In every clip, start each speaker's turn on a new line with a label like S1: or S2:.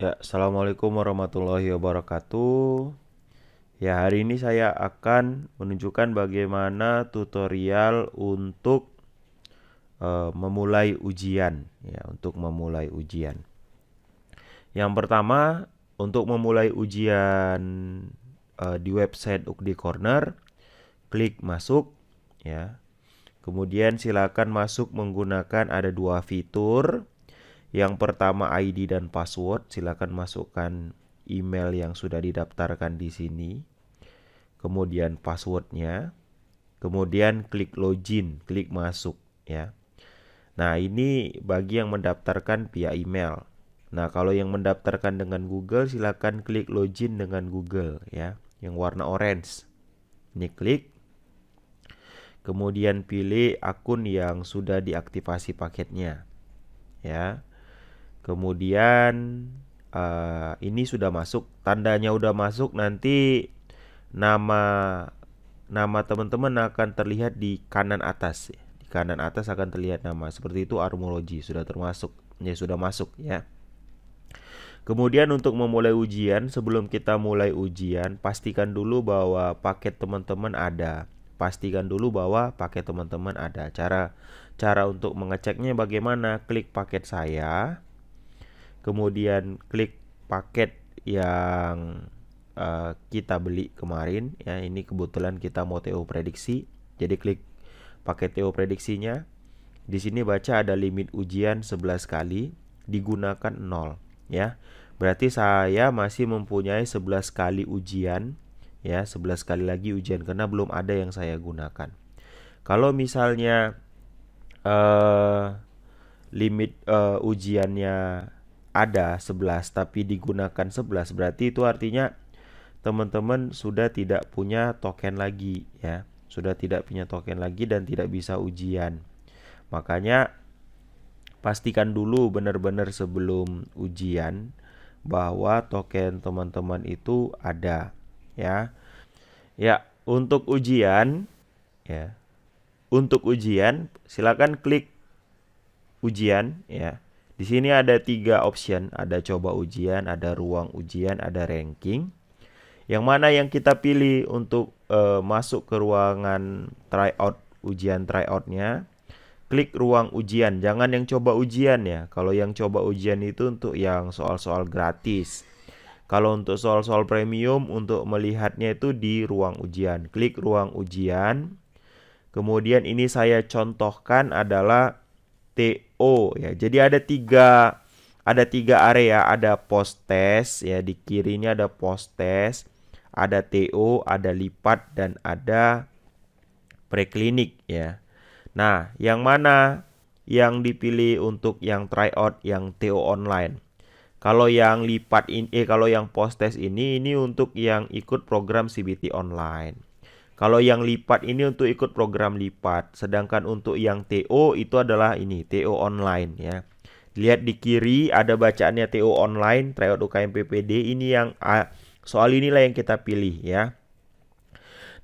S1: Ya, Assalamualaikum warahmatullahi wabarakatuh. Ya, hari ini saya akan menunjukkan bagaimana tutorial untuk uh, memulai ujian ya, untuk memulai ujian. Yang pertama, untuk memulai ujian uh, di website UKDI Corner, klik masuk ya. Kemudian silakan masuk menggunakan ada dua fitur yang pertama ID dan password, silakan masukkan email yang sudah didaftarkan di sini. Kemudian passwordnya. Kemudian klik login, klik masuk ya. Nah, ini bagi yang mendaftarkan via email. Nah, kalau yang mendaftarkan dengan Google silakan klik login dengan Google ya, yang warna orange. Ini klik Kemudian pilih akun yang sudah diaktifasi paketnya ya. Kemudian uh, ini sudah masuk, tandanya sudah masuk nanti nama nama teman-teman akan terlihat di kanan atas ya. Di kanan atas akan terlihat nama. Seperti itu armologi sudah termasuk. Ya sudah masuk ya. Kemudian untuk memulai ujian, sebelum kita mulai ujian, pastikan dulu bahwa paket teman-teman ada. Pastikan dulu bahwa paket teman-teman ada. Cara cara untuk mengeceknya bagaimana? Klik paket saya kemudian klik paket yang uh, kita beli kemarin ya ini kebetulan kita mau TO prediksi jadi klik paket TO prediksinya di sini baca ada limit ujian 11 kali digunakan 0 ya berarti saya masih mempunyai 11 kali ujian ya 11 kali lagi ujian karena belum ada yang saya gunakan kalau misalnya uh, limit uh, ujiannya ada 11 tapi digunakan 11 berarti itu artinya teman-teman sudah tidak punya token lagi ya sudah tidak punya token lagi dan tidak bisa ujian makanya pastikan dulu benar-benar sebelum ujian bahwa token teman-teman itu ada ya ya untuk ujian ya untuk ujian silakan klik ujian ya di sini ada tiga option, ada coba ujian, ada ruang ujian, ada ranking. Yang mana yang kita pilih untuk uh, masuk ke ruangan tryout ujian tryoutnya? Klik ruang ujian, jangan yang coba ujian ya. Kalau yang coba ujian itu untuk yang soal-soal gratis. Kalau untuk soal-soal premium untuk melihatnya itu di ruang ujian. Klik ruang ujian. Kemudian ini saya contohkan adalah TO ya. Jadi ada tiga ada tiga area, ada post test ya di kiri ini ada post test, ada TO, ada lipat dan ada preklinik ya. Nah, yang mana yang dipilih untuk yang try out yang TO online? Kalau yang lipat ini eh kalau yang post test ini ini untuk yang ikut program CBT online. Kalau yang lipat ini untuk ikut program lipat, sedangkan untuk yang TO itu adalah ini, TO online ya. Lihat di kiri ada bacaannya TO online, tryout UKM PPD ini yang ah, soal inilah yang kita pilih ya.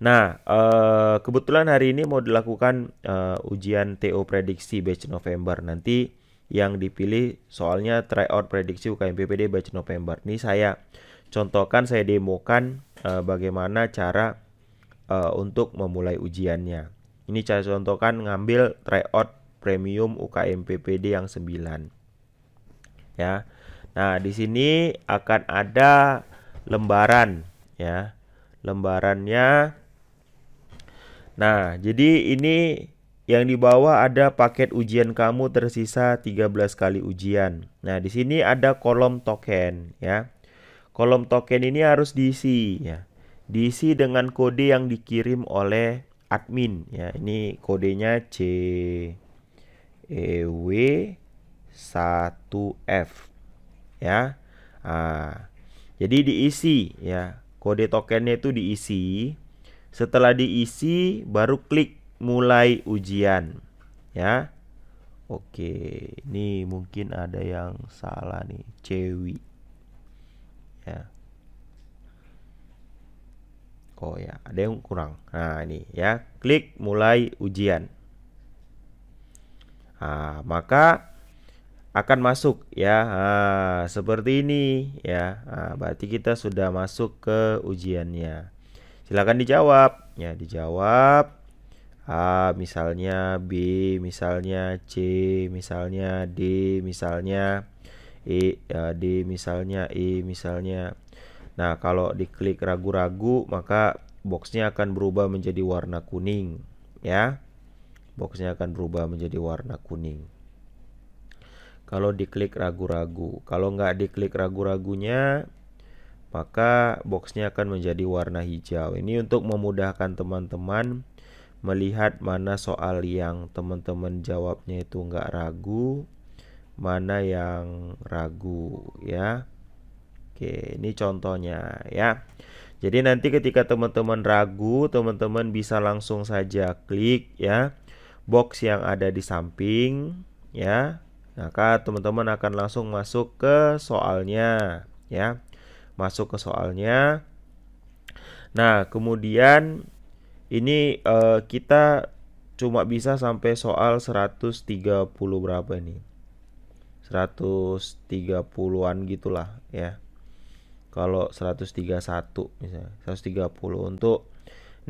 S1: Nah, eh, kebetulan hari ini mau dilakukan eh, ujian TO prediksi batch November. Nanti yang dipilih soalnya tryout prediksi UKM PPD batch November. Ini saya contohkan, saya demokan eh, bagaimana cara uh, untuk memulai ujiannya. Ini saya contohkan ngambil tryout premium UKM PPD yang 9. Ya. Nah, di sini akan ada lembaran ya. Lembarannya Nah, jadi ini yang di bawah ada paket ujian kamu tersisa 13 kali ujian. Nah, di sini ada kolom token ya. Kolom token ini harus diisi ya diisi dengan kode yang dikirim oleh admin ya ini kodenya C e, W 1F ya ah, jadi diisi ya kode tokennya itu diisi setelah diisi baru klik mulai ujian ya oke ini mungkin ada yang salah nih cewi ya Oh ya, ada yang kurang. Nah, ini ya. Klik mulai ujian. Nah, maka akan masuk ya. Nah, seperti ini ya. Nah, berarti kita sudah masuk ke ujiannya. Silakan dijawab. Ya, dijawab. A misalnya, B misalnya, C misalnya, D misalnya, E eh, D misalnya, E misalnya. Nah, kalau diklik ragu-ragu maka boxnya akan berubah menjadi warna kuning, ya. Boxnya akan berubah menjadi warna kuning. Kalau diklik ragu-ragu, kalau nggak diklik ragu-ragunya, maka boxnya akan menjadi warna hijau. Ini untuk memudahkan teman-teman melihat mana soal yang teman-teman jawabnya itu nggak ragu, mana yang ragu, ya. Oke, ini contohnya ya. Jadi nanti ketika teman-teman ragu, teman-teman bisa langsung saja klik ya box yang ada di samping ya. Maka teman-teman akan langsung masuk ke soalnya ya. Masuk ke soalnya. Nah, kemudian ini eh, kita cuma bisa sampai soal 130 berapa ini? 130-an gitulah ya kalau 131 misalnya 130 untuk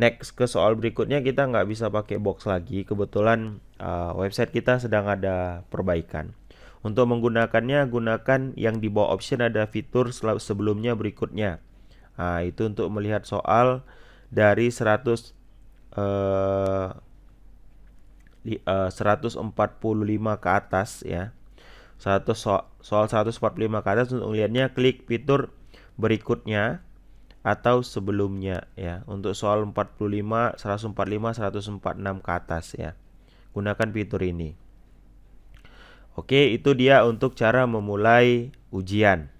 S1: next ke soal berikutnya kita nggak bisa pakai box lagi kebetulan uh, website kita sedang ada perbaikan untuk menggunakannya gunakan yang di bawah option ada fitur sebelumnya berikutnya nah, itu untuk melihat soal dari 100 eh, 145 eh, ke atas ya 100 so soal 145 ke atas untuk melihatnya klik fitur berikutnya atau sebelumnya ya untuk soal 45, 145, 146 ke atas ya. Gunakan fitur ini. Oke, itu dia untuk cara memulai ujian.